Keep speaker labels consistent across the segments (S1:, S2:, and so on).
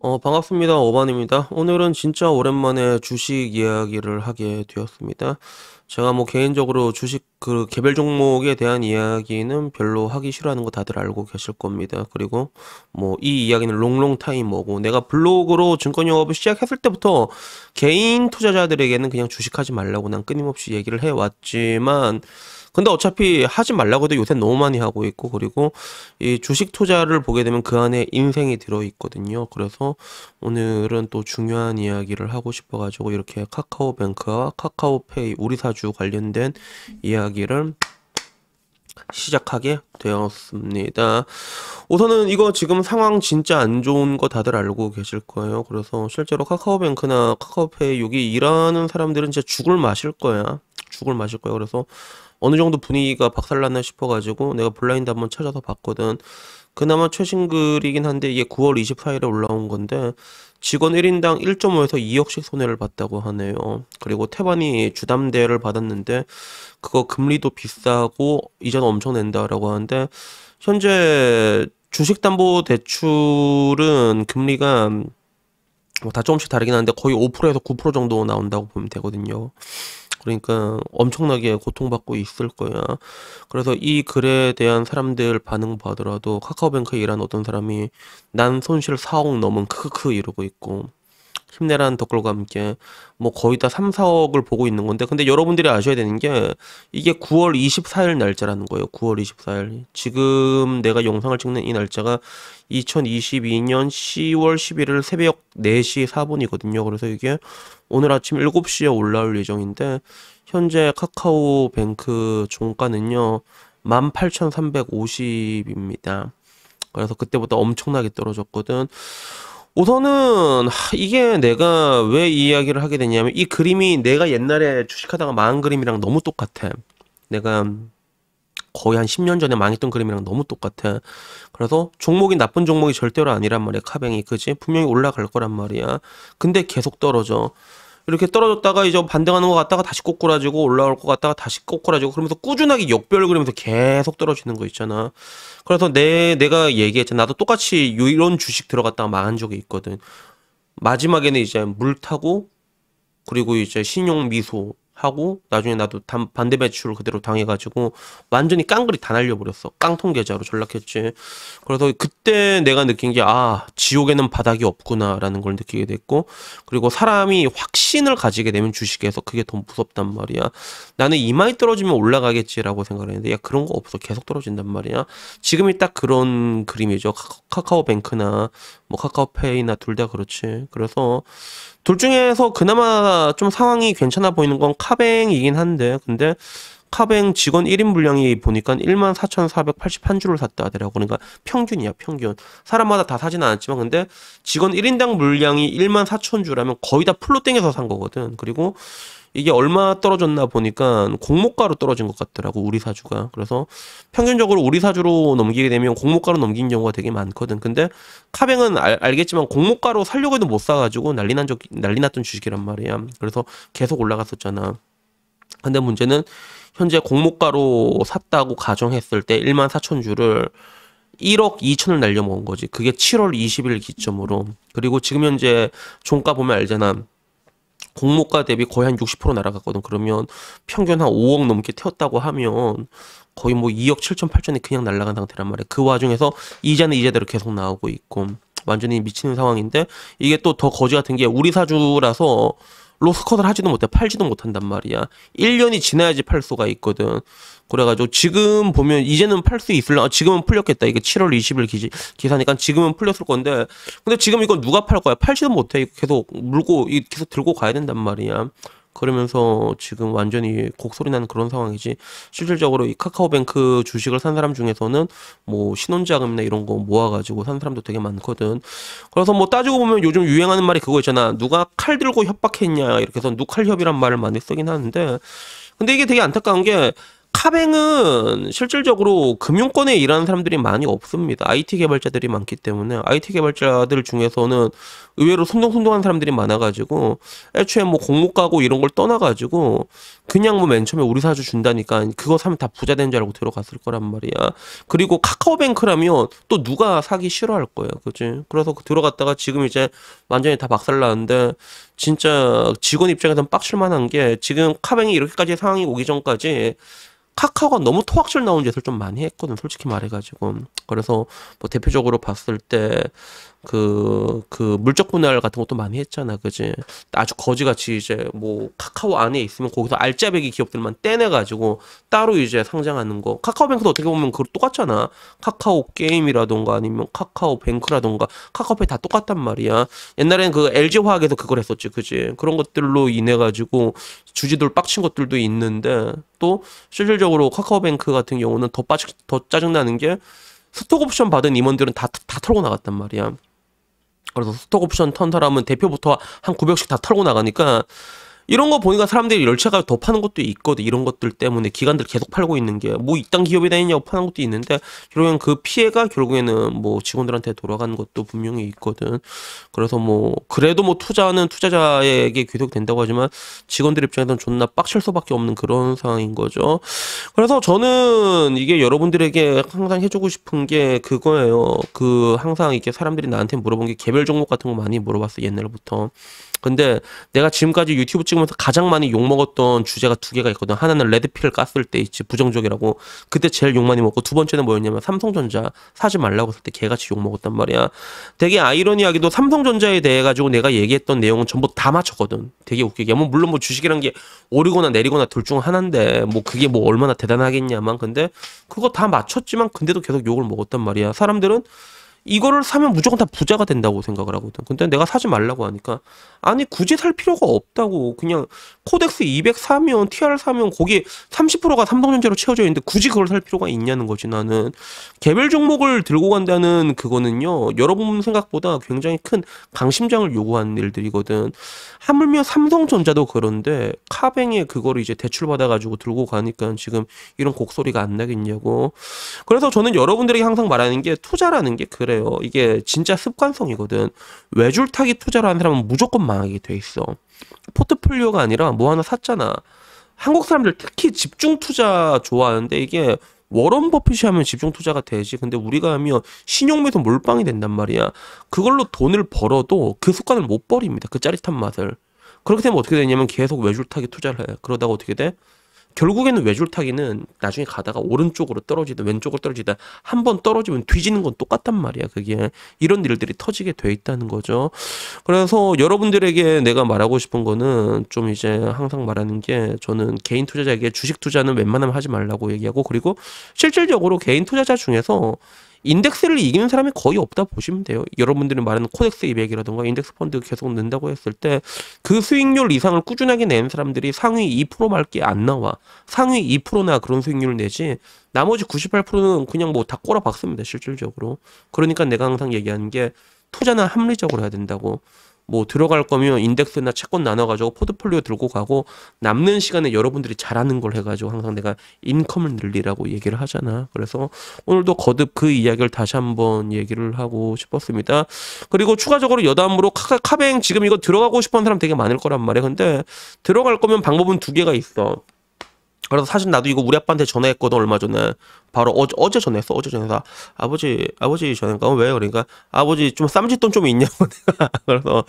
S1: 어, 반갑습니다. 오반입니다. 오늘은 진짜 오랜만에 주식 이야기를 하게 되었습니다. 제가 뭐 개인적으로 주식 그 개별 종목에 대한 이야기는 별로 하기 싫어하는 거 다들 알고 계실 겁니다. 그리고 뭐 이 이야기는 롱롱타임뭐고 내가 블로그로 증권영업을 시작했을 때부터 개인 투자자들에게는 그냥 주식하지 말라고 난 끊임없이 얘기를 해왔지만 근데 어차피 하지 말라고 해도 요새 너무 많이 하고 있고 그리고 이 주식 투자를 보게 되면 그 안에 인생이 들어 있거든요. 그래서 오늘은 또 중요한 이야기를 하고 싶어 가지고 이렇게 카카오뱅크와 카카오페이 우리 사주 관련된 이야기를 시작하게 되었습니다. 우선은 이거 지금 상황 진짜 안 좋은 거 다들 알고 계실 거예요. 그래서 실제로 카카오뱅크나 카카오페이 여기 일하는 사람들은 진짜 죽을 마실 거야. 죽을 마실 거야. 그래서 어느 정도 분위기가 박살났나 싶어가지고 내가 블라인드 한번 찾아서 봤거든. 그나마 최신글이긴 한데 이게 9월 24일에 올라온 건데 직원 1인당 1.5에서 2억씩 손해를 봤다고 하네요. 그리고 태반이 주담 대여를 받았는데 그거 금리도 비싸고 이자도 엄청 낸다라고 하는데 현재 주식담보대출은 금리가 뭐 다 조금씩 다르긴 한데 거의 5%에서 9% 정도 나온다고 보면 되거든요. 그러니까 엄청나게 고통받고 있을 거야. 그래서 이 글에 대한 사람들 반응 보더라도 카카오뱅크에 일한 어떤 사람이 난 손실 4억 넘은 크크 이러고 있고 힘내라는 댓글과 함께 뭐 거의 다 3, 4억을 보고 있는 건데 근데 여러분들이 아셔야 되는 게 이게 9월 24일 날짜라는 거예요. 9월 24일. 지금 내가 영상을 찍는 이 날짜가 2022년 10월 11일 새벽 4시 4분이거든요. 그래서 이게 오늘 아침 7시에 올라올 예정인데 현재 카카오뱅크 종가는요. 18,350입니다. 그래서 그때부터 엄청나게 떨어졌거든. 우선은 이게 내가 왜 이 이야기를 하게 되냐면 이 그림이 내가 옛날에 주식하다가 망한 그림이랑 너무 똑같아. 내가 거의 한 10년 전에 망했던 그림이랑 너무 똑같아. 그래서 종목이 나쁜 종목이 절대로 아니란 말이야. 카뱅이 그지? 분명히 올라갈 거란 말이야. 근데 계속 떨어져. 이렇게 떨어졌다가 이제 반등하는 것 같다가 다시 꼬꾸라지고 올라올 것 같다가 다시 꼬꾸라지고 그러면서 꾸준하게 역별 그리면서 계속 떨어지는 거 있잖아. 그래서 내 내가 얘기했잖아. 나도 똑같이 이런 주식 들어갔다가 망한 적이 있거든. 마지막에는 이제 물 타고 그리고 이제 신용 미소 하고 나중에 나도 단, 반대 매출을 그대로 당해가지고 완전히 깡그리 다 날려버렸어 깡통 계좌로 전락했지 그래서 그때 내가 느낀 게 아 지옥에는 바닥이 없구나라는 걸 느끼게 됐고 그리고 사람이 확신을 가지게 되면 주식에서 그게 더 무섭단 말이야 나는 이마에 떨어지면 올라가겠지라고 생각했는데 야 그런 거 없어 계속 떨어진단 말이야 지금이 딱 그런 그림이죠 카카오뱅크나 뭐 카카오페이나 둘 다 그렇지 그래서 둘 중에서 그나마 좀 상황이 괜찮아 보이는 건 카뱅이긴 한데 근데 카뱅 직원 1인 분량이 보니까 1만 4 4 8 1 주를 샀다 하더라고. 그러니까 평균이야 평균 사람마다 다 사지는 않았지만 근데 직원 1인당 물량이 1만 4천 주라면 거의 다 풀로 땡겨서 산 거거든 그리고 이게 얼마 떨어졌나 보니까 공모가로 떨어진 것 같더라고 우리 사주가 그래서 평균적으로 우리 사주로 넘기게 되면 공모가로 넘긴 경우가 되게 많거든 근데 카뱅은 알, 알 겠지만 공모가로 살려고 해도 못 사가지고 난리 난 적, 난리 났던 주식이란 말이야 그래서 계속 올라갔었잖아 근데 문제는 현재 공모가로 샀다고 가정했을 때 1만 4천 주를 1억 2천을 날려먹은 거지. 그게 7월 20일 기점으로. 그리고 지금 현재 종가 보면 알잖아. 공모가 대비 거의 한 60% 날아갔거든. 그러면 평균 한 5억 넘게 태웠다고 하면 거의 뭐 2억 7천 8천이 그냥 날아간 상태란 말이야. 그 와중에서 이자는 이자대로 계속 나오고 있고 완전히 미치는 상황인데 이게 또 더 거지 같은 게 우리 사주라서 로스컷을 하지도 못해 팔지도 못한단 말이야. 1년이 지나야지 팔 수가 있거든. 그래가지고 지금 보면 이제는 팔 수 있을라 아, 지금은 풀렸겠다 이게 7월 20일 기지, 기사니까 지금은 풀렸을 건데 근데 지금 이건 누가 팔 거야 팔지도 못해 계속 물고 계속 들고 가야 된단 말이야. 그러면서 지금 완전히 곡소리 나는 그런 상황이지 실질적으로 이 카카오뱅크 주식을 산 사람 중에서는 뭐 신혼자금이나 이런 거 모아가지고 산 사람도 되게 많거든 그래서 뭐 따지고 보면 요즘 유행하는 말이 그거 있잖아 누가 칼 들고 협박했냐 이렇게 해서 누칼협이란 말을 많이 쓰긴 하는데 근데 이게 되게 안타까운 게 카뱅은 실질적으로 금융권에 일하는 사람들이 많이 없습니다. IT 개발자들이 많기 때문에 IT 개발자들 중에서는 의외로 순둥순둥한 사람들이 많아가지고 애초에 뭐 공모 가고 이런 걸 떠나가지고 그냥 뭐 맨 처음에 우리 사주 준다니까 그거 사면 다 부자 된줄 알고 들어갔을 거란 말이야. 그리고 카카오뱅크라면 또 누가 사기 싫어할 거예요. 그지? 그래서 그 들어갔다가 지금 이제 완전히 다박살나는데 진짜 직원 입장에선 빡칠만한 게 지금 카뱅이 이렇게까지 상황이 오기 전까지 카카오가 너무 토악질 나온 짓을 좀 많이 했거든, 솔직히 말해가지고. 그래서 뭐 대표적으로 봤을 때, 그, 그 물적 분할 같은 것도 많이 했잖아, 그지? 아주 거지같이 이제 뭐 카카오 안에 있으면 거기서 알짜배기 기업들만 떼내가지고 따로 이제 상장하는 거. 카카오뱅크도 어떻게 보면 그거 똑같잖아. 카카오 게임이라던가 아니면 카카오 뱅크라던가 카카오페이 다 똑같단 말이야. 옛날엔 그 LG화학에서 그걸 했었지, 그지? 그런 것들로 인해가지고 주지들 빡친 것들도 있는데 또 실질적으로 카카오뱅크 같은 경우는 더 빠지 더 짜증나는 게 스톡옵션 받은 임원들은 다 다 털고 나갔단 말이야. 그래서 스톡옵션 턴 사람은 대표부터 한 900씩 다 털고 나가니까 이런 거 보니까 사람들이 열차가 더 파는 것도 있거든. 이런 것들 때문에 기관들 계속 팔고 있는 게 뭐 이딴 기업이 다니냐고 파는 것도 있는데 결국엔 그 피해가 결국에는 뭐 직원들한테 돌아가는 것도 분명히 있거든. 그래서 뭐 그래도 뭐 투자는 투자자에게 계속 된다고 하지만 직원들 입장에서는 존나 빡칠 수밖에 없는 그런 상황인 거죠. 그래서 저는 이게 여러분들에게 항상 해주고 싶은 게 그거예요. 그 항상 이렇게 사람들이 나한테 물어본 게 개별 종목 같은 거 많이 물어봤어 옛날부터. 근데 내가 지금까지 유튜브 찍으면서 가장 많이 욕먹었던 주제가 두 개가 있거든. 하나는 레드필 을 깠을 때 있지. 부정적이라고. 그때 제일 욕 많이 먹고 두 번째는 뭐였냐면 삼성전자 사지 말라고 했을 때 개같이 욕먹었단 말이야. 되게 아이러니하게도 삼성전자에 대해 가지고 내가 얘기했던 내용은 전부 다 맞췄거든. 되게 웃기게. 뭐 물론 뭐 주식이란 게 오르거나 내리거나 둘 중 하나인데 뭐 그게 뭐 얼마나 대단하겠냐만. 근데 그거 다 맞췄지만 근데도 계속 욕을 먹었단 말이야. 사람들은 이거를 사면 무조건 다 부자가 된다고 생각을 하거든. 근데 내가 사지 말라고 하니까 아니 굳이 살 필요가 없다고 그냥 코덱스 200 사면 TR 사면 거기 30%가 삼성전자로 채워져 있는데 굳이 그걸 살 필요가 있냐는 거지 나는 개별 종목을 들고 간다는 그거는요 여러분 생각보다 굉장히 큰 강심장을 요구하는 일들이거든. 하물며 삼성전자도 그런데 카뱅에 그거를 이제 대출 받아가지고 들고 가니까 지금 이런 곡소리가 안 나겠냐고. 그래서 저는 여러분들에게 항상 말하는 게 투자라는 게 그래. 거예요. 이게 진짜 습관성이거든. 외줄타기 투자를 하는 사람은 무조건 망하게 돼 있어. 포트폴리오가 아니라 뭐 하나 샀잖아. 한국 사람들 특히 집중 투자 좋아하는데 이게 워런 버핏이 하면 집중 투자가 되지. 근데 우리가 하면 신용매도 몰빵이 된단 말이야. 그걸로 돈을 벌어도 그 습관을 못 버립니다. 그 짜릿한 맛을. 그렇게 되면 어떻게 되냐면 계속 외줄타기 투자를 해. 그러다가 어떻게 돼? 결국에는 외줄타기는 나중에 가다가 오른쪽으로 떨어지든 왼쪽으로 떨어지든 한 번 떨어지면 뒤지는 건 똑같단 말이야. 그게 이런 일들이 터지게 돼 있다는 거죠. 그래서 여러분들에게 내가 말하고 싶은 거는 좀 이제 항상 말하는 게 저는 개인 투자자에게 주식 투자는 웬만하면 하지 말라고 얘기하고 그리고 실질적으로 개인 투자자 중에서 인덱스를 이기는 사람이 거의 없다 보시면 돼요. 여러분들이 말하는 코덱스 200이라든가 인덱스 펀드 계속 는다고 했을 때 그 수익률 이상을 꾸준하게 낸 사람들이 상위 2밖게안 나와. 상위 2%나 그런 수익률을 내지 나머지 98%는 그냥 뭐 다 꼬라박습니다. 실질적으로. 그러니까 내가 항상 얘기하는 게 투자는 합리적으로 해야 된다고. 뭐 들어갈 거면 인덱스나 채권 나눠가지고 포트폴리오 들고 가고 남는 시간에 여러분들이 잘하는 걸 해가지고 항상 내가 인컴을 늘리라고 얘기를 하잖아. 그래서 오늘도 거듭 그 이야기를 다시 한번 얘기를 하고 싶었습니다. 그리고 추가적으로 여담으로 카, 카뱅 지금 이거 들어가고 싶은 사람 되게 많을 거란 말이야. 근데 들어갈 거면 방법은 두 개가 있어. 그래서 사실 나도 이거 우리 아빠한테 전화했거든 얼마 전에 바로 어제, 어제 전화했어 어제 전화 아버지 아버지 전화가 왜 그러니까 아버지 좀 쌈짓돈 좀 있냐고 내가 그래서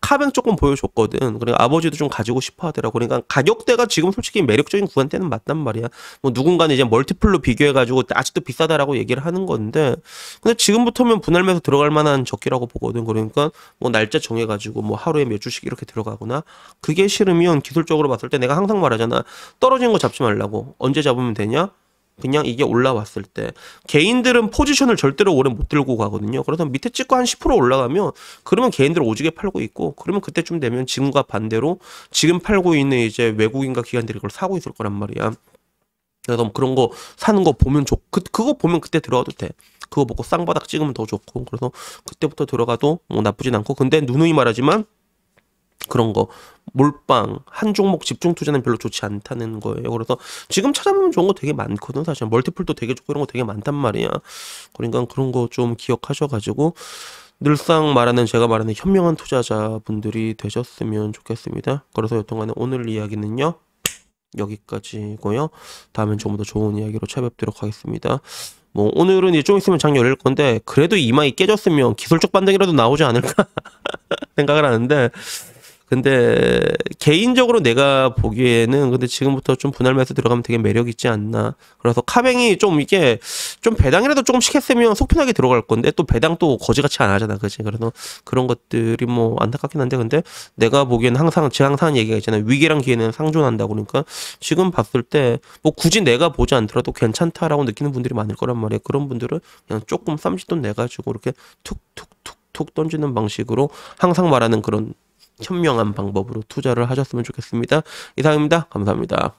S1: 카뱅 조금 보여줬거든. 그러니까 아버지도 좀 가지고 싶어 하더라. 고 그러니까 가격대가 지금 솔직히 매력적인 구간대는 맞단 말이야. 뭐 누군가는 이제 멀티플로 비교해가지고 아직도 비싸다라고 얘기를 하는 건데 근데 지금부터면 분할매수 들어갈 만한 적기라고 보거든. 그러니까 뭐 날짜 정해가지고 뭐 하루에 몇 주씩 이렇게 들어가거나 그게 싫으면 기술적으로 봤을 때 내가 항상 말하잖아. 떨어진 거 잡지 말라고. 언제 잡으면 되냐? 그냥 이게 올라왔을 때 개인들은 포지션을 절대로 오래 못 들고 가거든요. 그래서 밑에 찍고 한 10% 올라가면 그러면 개인들 오지게 팔고 있고 그러면 그때쯤 되면 지금과 반대로 지금 팔고 있는 이제 외국인과 기관들이 그걸 사고 있을 거란 말이야. 그래서 뭐 그런 거 사는 거 보면 좋, 그, 그거 보면 그때 들어와도 돼. 그거 먹고 쌍바닥 찍으면 더 좋고. 그래서 그때부터 들어가도 뭐 나쁘진 않고. 근데 누누이 말하지만 그런 거 몰빵 한 종목 집중 투자는 별로 좋지 않다는 거예요. 그래서 지금 찾아보면 좋은 거 되게 많거든 사실 멀티플도 되게 좋고 이런 거 되게 많단 말이야. 그러니까 그런 거 좀 기억하셔가지고 늘상 말하는 제가 말하는 현명한 투자자분들이 되셨으면 좋겠습니다. 그래서 여튼간에 오늘 이야기는요. 여기까지고요. 다음엔 좀 더 좋은 이야기로 찾아뵙도록 하겠습니다. 뭐 오늘은 이제 좀 있으면 장 열릴 건데 그래도 이마이 깨졌으면 기술적 반등이라도 나오지 않을까 생각을 하는데 근데 개인적으로 내가 보기에는 근데 지금부터 좀 분할 매수 들어가면 되게 매력 있지 않나. 그래서 카뱅이 좀 이게 좀 배당이라도 조금씩 했으면 속편하게 들어갈 건데 또 배당 또 거지같이 안 하잖아. 그지 그래서 그런 것들이 뭐 안타깝긴 한데 근데 내가 보기에는 항상 제 항상 얘기가 있잖아. 위기랑 기회는 상존한다 그러니까 지금 봤을 때 뭐 굳이 내가 보지 않더라도 괜찮다라고 느끼는 분들이 많을 거란 말이야. 그런 분들은 그냥 조금 30돈 내 가지고 이렇게 툭툭툭 툭 던지는 방식으로 항상 말하는 그런 현명한 방법으로 투자를 하셨으면 좋겠습니다. 이상입니다. 감사합니다.